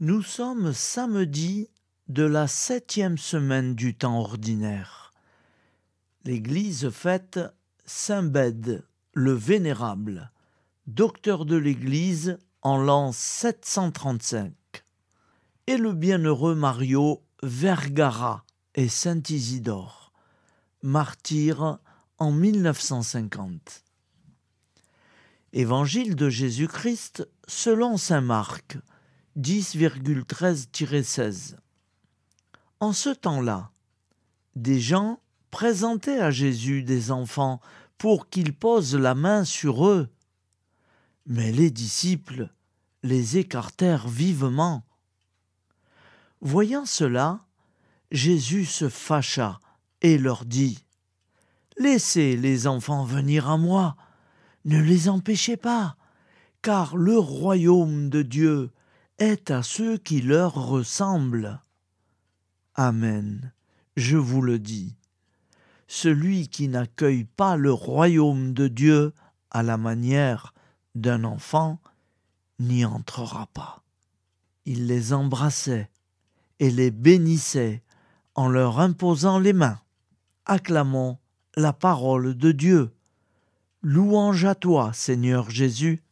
Nous sommes samedi de la septième semaine du temps ordinaire. L'Église fête Saint Bède, le Vénérable, docteur de l'Église en l'an 735, et le bienheureux Mario Vergara et Saint Isidore, martyrs en 1950. Évangile de Jésus-Christ selon Saint Marc 10,13-16. En ce temps-là, des gens présentaient à Jésus des enfants pour qu'il pose la main sur eux. Mais les disciples les écartèrent vivement. Voyant cela, Jésus se fâcha et leur dit Laissez les enfants venir à moi, ne les empêchez pas, car le royaume de Dieu est à ceux qui leur ressemblent. Amen. Je vous le dis. Celui qui n'accueille pas le royaume de Dieu à la manière d'un enfant n'y entrera pas. Il les embrassait et les bénissait en leur imposant les mains. Acclamons la parole de Dieu. Louange à toi, Seigneur Jésus.